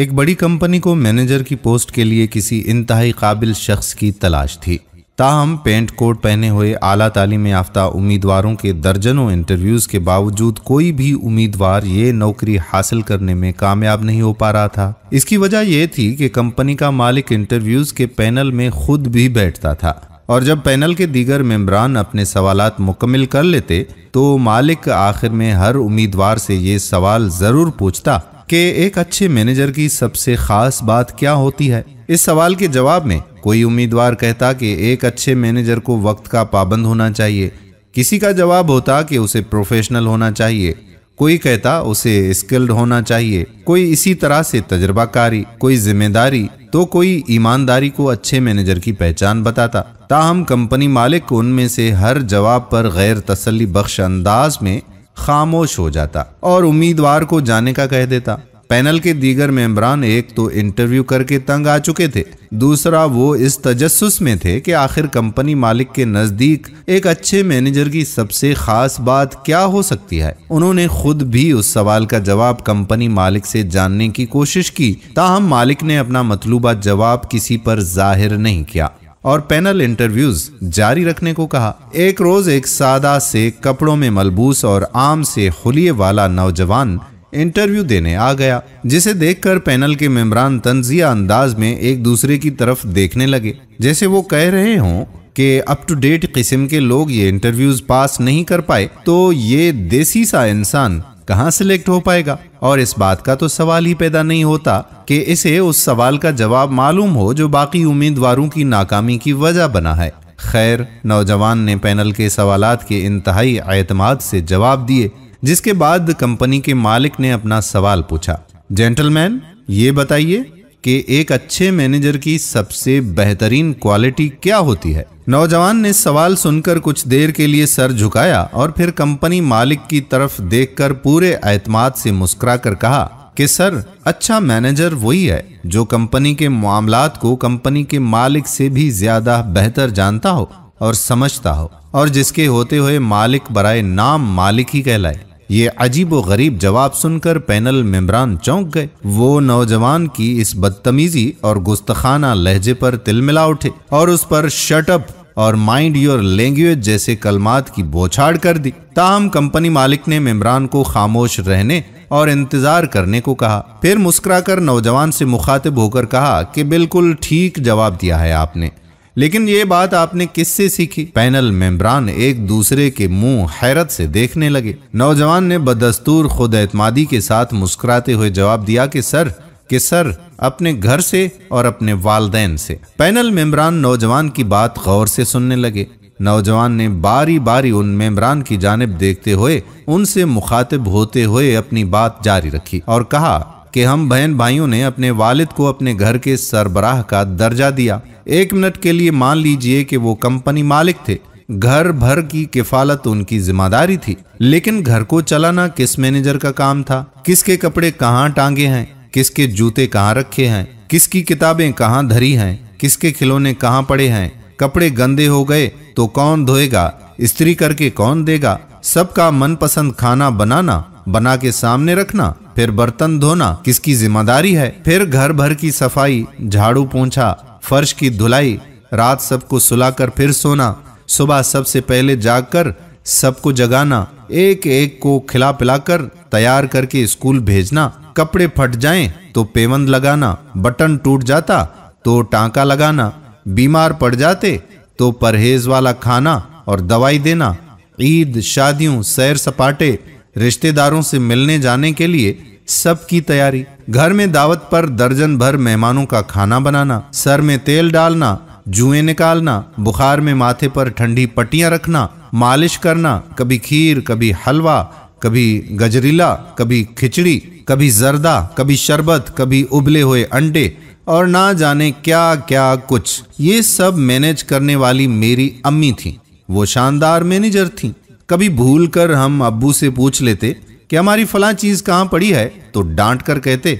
एक बड़ी कंपनी को मैनेजर की पोस्ट के लिए किसी इंतहाई काबिल शख्स की तलाश थी ताहम पेंट कोट पहने हुए आला तालीम याफ्ता उम्मीदवारों के दर्जनों इंटरव्यूज़ के बावजूद कोई भी उम्मीदवार ये नौकरी हासिल करने में कामयाब नहीं हो पा रहा था इसकी वजह यह थी कि कंपनी का मालिक इंटरव्यूज़ के पैनल में खुद भी बैठता था और जब पैनल के दीगर मेम्बरान अपने सवाल मुकम्मल कर लेते तो मालिक आखिर में हर उम्मीदवार से ये सवाल ज़रूर पूछता कि एक अच्छे मैनेजर की सबसे खास बात क्या होती है इस सवाल के जवाब में कोई उम्मीदवार कहता कि एक अच्छे मैनेजर को वक्त का पाबंद होना चाहिए किसी का जवाब होता कि उसे प्रोफेशनल होना चाहिए कोई कहता उसे स्किल्ड होना चाहिए कोई इसी तरह से तजर्बाकारी कोई जिम्मेदारी तो कोई ईमानदारी को अच्छे मैनेजर की पहचान बताता ताहम कंपनी मालिक उनमें से हर जवाब पर गैर तसली बख्श अंदाज में खामोश हो जाता और उम्मीदवार को जाने का कह देता पैनल के दीगर मेम्बरान एक तो इंटरव्यू करके तंग आ चुके थे दूसरा वो इस तजस में थे कि आखिर कंपनी मालिक के नज़दीक एक अच्छे मैनेजर की सबसे खास बात क्या हो सकती है उन्होंने खुद भी उस सवाल का जवाब कंपनी मालिक से जानने की कोशिश की ताहम मालिक ने अपना मतलूबा जवाब किसी पर जाहिर नहीं किया और पैनल इंटरव्यूज जारी रखने को कहा एक रोज एक सादा से कपड़ों में मलबूस और आम से खुलिए वाला नौजवान इंटरव्यू देने आ गया जिसे देखकर पैनल के मेम्बरान तंजिया अंदाज में एक दूसरे की तरफ देखने लगे जैसे वो कह रहे हों कि अप टू डेट किस्म के लोग ये इंटरव्यूज पास नहीं कर पाए तो ये देसी सा इंसान कहाँ सिलेक्ट हो पाएगा और इस बात का तो सवाल ही पैदा नहीं होता कि इसे उस सवाल का जवाब मालूम हो जो बाकी उम्मीदवारों की नाकामी की वजह बना है खैर नौजवान ने पैनल के सवालात के इंतहाई अतमाद से जवाब दिए जिसके बाद कंपनी के मालिक ने अपना सवाल पूछा जेंटलमैन ये बताइए कि एक अच्छे मैनेजर की सबसे बेहतरीन क्वालिटी क्या होती है नौजवान ने सवाल सुनकर कुछ देर के लिए सर झुकाया और फिर कंपनी मालिक की तरफ देखकर पूरे एतमाद से मुस्कुराकर कहा कि सर अच्छा मैनेजर वही है जो कंपनी के मामला को कंपनी के मालिक से भी ज्यादा बेहतर जानता हो और समझता हो और जिसके होते हुए मालिक बराए नाम मालिक ही कहलाए ये अजीब गरीब जवाब सुनकर पैनल मेम्बरान चौंक गए वो नौजवान की इस बदतमीजी और गुस्तखाना लहजे पर तिलमिला उठे और उस पर शटअप और माइंड योर लैंग्वेज जैसे कलमात की बोछाड़ कर दी ताहम कंपनी मालिक ने मेम्बरान को खामोश रहने और इंतजार करने को कहा फिर मुस्कुराकर नौजवान से मुखातिब होकर कहा कि बिल्कुल ठीक जवाब दिया है आपने लेकिन ये बात आपने किससे सीखी पैनल मेम्बरान एक दूसरे के मुंह हैरत से देखने लगे नौजवान ने बदस्तूर खुद एतमादी के साथ मुस्कुराते हुए जवाब दिया कि सर कि सर अपने घर से और अपने वालदेन से पैनल मेम्बरान नौजवान की बात गौर से सुनने लगे नौजवान ने बारी बारी उन मेम्बरान की जानब देखते हुए उनसे मुखातिब होते हुए अपनी बात जारी रखी और कहा कि हम बहन भाइयों ने अपने वालिद को अपने घर के सरबराह का दर्जा दिया एक मिनट के लिए मान लीजिए कि वो कंपनी मालिक थे घर भर की किफालत उनकी जिम्मेदारी थी लेकिन घर को चलाना किस मैनेजर का काम था किसके कपड़े कहाँ टांगे हैं किसके जूते कहाँ रखे हैं किसकी किताबें कहाँ धरी हैं किसके खिलौने कहाँ पड़े हैं कपड़े गंदे हो गए तो कौन धोएगा स्त्री करके कौन देगा सबका मनपसंद खाना बनाना बना के सामने रखना फिर बर्तन धोना किसकी जिम्मेदारी है फिर घर भर की सफाई झाड़ू पोंछा फर्श की धुलाई रात सबको सुलाकर फिर सोना सुबह सबसे पहले जागकर सबको जगाना एक एक को खिला पिलाकर तैयार करके स्कूल भेजना कपड़े फट जाएं तो पेवंद लगाना बटन टूट जाता तो टांका लगाना बीमार पड़ जाते तो परहेज वाला खाना और दवाई देना ईद शादियों सैर सपाटे रिश्तेदारों से मिलने जाने के लिए सबकी तैयारी घर में दावत पर दर्जन भर मेहमानों का खाना बनाना सर में तेल डालना जुए निकालना बुखार में माथे पर ठंडी पट्टियां रखना मालिश करना कभी खीर कभी हलवा कभी गजरीला कभी खिचड़ी कभी जर्दा कभी शरबत कभी उबले हुए अंडे और ना जाने क्या क्या कुछ ये सब मैनेज करने वाली मेरी अम्मी थी वो शानदार मैनेजर थी कभी भूल कर हम अबू से पूछ लेते कि हमारी फला चीज कहाँ पड़ी है तो डांट कर कहते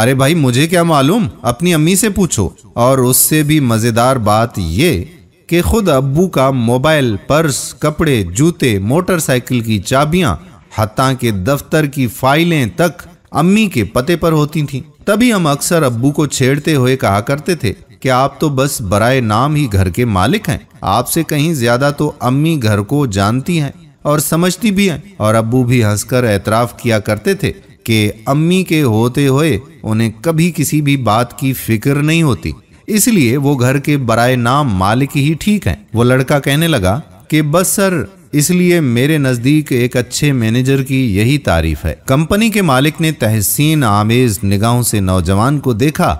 अरे भाई मुझे क्या मालूम अपनी अम्मी से पूछो और उससे भी मजेदार बात ये कि खुद अबू का मोबाइल पर्स कपड़े जूते मोटरसाइकिल की चाबियां हत्या के दफ्तर की फाइलें तक अम्मी के पते पर होती थीं। तभी हम अक्सर अबू को छेड़ते हुए कहा करते थे कि आप तो बस बराए नाम ही घर के मालिक हैं आपसे कहीं ज्यादा तो अम्मी घर को जानती हैं और समझती भी हैं और अबू भी हंसकर एतराफ़ किया करते थे कि अम्मी के होते हुए उन्हें कभी किसी भी बात की फिक्र नहीं होती इसलिए वो घर के बराए नाम मालिक ही ठीक हैं वो लड़का कहने लगा कि बस सर इसलिए मेरे नज़दीक एक अच्छे मैनेजर की यही तारीफ है कंपनी के मालिक ने तहसीन आमेज निगाहों से नौजवान को देखा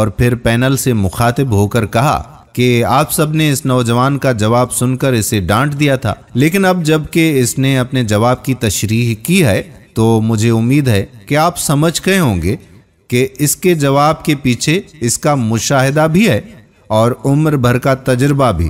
और फिर पैनल से मुखातिब होकर कहा कि आप सब ने इस नौजवान का जवाब सुनकर इसे डांट दिया था लेकिन अब जबकि इसने अपने जवाब की तशरीह की है तो मुझे उम्मीद है कि आप समझ गए होंगे कि इसके जवाब के पीछे इसका मुशाहिदा भी है और उम्र भर का तजर्बा भी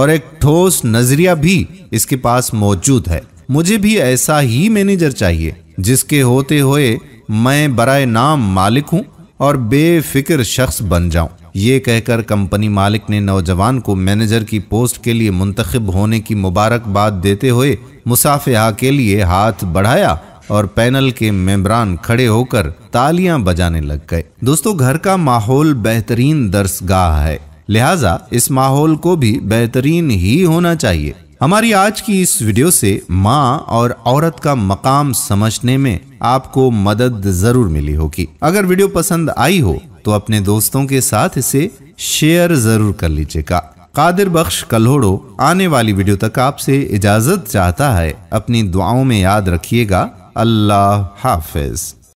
और एक ठोस नज़रिया भी इसके पास मौजूद है मुझे भी ऐसा ही मैनेजर चाहिए जिसके होते हुए मैं बरए नाम मालिक हूँ और बेफिक्र शख्स बन जाऊँ ये कहकर कंपनी मालिक ने नौजवान को मैनेजर की पोस्ट के लिए मुंतखब होने की मुबारकबाद देते हुए मुसाफिया के लिए हाथ बढ़ाया और पैनल के मेम्बरान खड़े होकर तालियां बजाने लग गए दोस्तों घर का माहौल बेहतरीन दर्शगाह है लिहाजा इस माहौल को भी बेहतरीन ही होना चाहिए हमारी आज की इस वीडियो से माँ और औरत का मकाम समझने में आपको मदद जरूर मिली होगी अगर वीडियो पसंद आई हो तो अपने दोस्तों के साथ इसे शेयर जरूर कर लीजिएगा कादिर बख्श कल्होड़ो आने वाली वीडियो तक आपसे इजाजत चाहता है अपनी दुआओं में याद रखिएगा अल्लाह हाफिज़